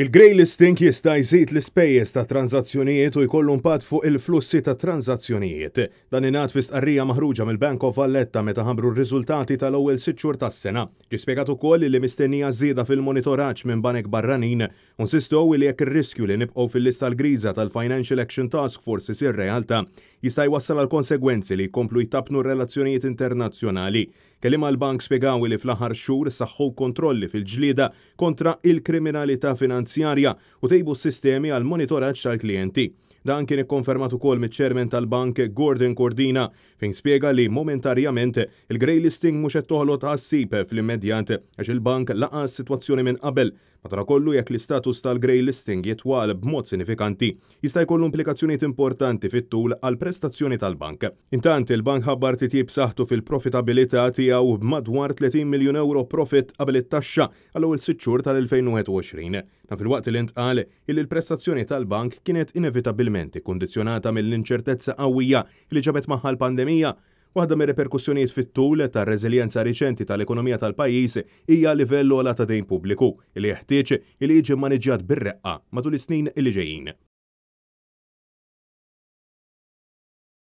Il-grey listing jista' jżid l-ispejjeż ta' tranzazzjonijiet u jkollu impatt fuq il-flussi ta' tranzazzjonijiet. Dan ingħad fi stqarrija maħruġa mill-Bank of Valletta meta ħambru r-riżultati tal-ewwel sitt xhur tas-sena. spjegat ukoll li mistennija żieda fil-monitoraġġ minn banek barranin u nsistgħu li jekk ir-riskju li nibqgħu fil-lista l-griża tal-Financial Action Task Force isir realtà jista' jwassal għal konsegwenzi li jkomplu jtabnu relazzjonijiet internazzjonali. Kelima l-bank spiegawi li fl-aħħar xhur saħħu kontrolli fil-ġlieda kontra il-kriminalità finanzjarja u tejbu s-sistemi għal monitoraġġ tal-klijenti. Dan kien ikkonfermat ukoll miċ-ċermen tal-bank Gordon Cordina fejn spjega li momentarjament il-grey listing mhux qed toħloq ħassib fl-immedjat għax il-bank laqa' s sitwazzjoni minn qabel Madankollu jekk l-istatus tal-grey listing jitwal b'mod sinifikanti, jista' jkollu implikazzjonijiet importanti fit-tul għal prestazzjoni tal-bank. Intant il-bank ħabbar titjib saħtu fil-profitabilità tiegħu b'madwar 30 miljun euro profit qabel it-taxxa għal ewwel sitt xhur tal-2021. Ta' fil-waqt li ntqal il prestazzjoni tal-bank kienet inevitabilment ikkundizzjonata mill-inċertezza qawwija li ġabet l pandemija Waħda me reperkussjonijiet fit-tul tar reżiljenza riċenti tal-ekonomija tal-pajjiż hija livellu għala ta' dejn pubbliku li jeħtieġ li jiġi maniġġjat bir-reqqa matul is-snin li ġejjin.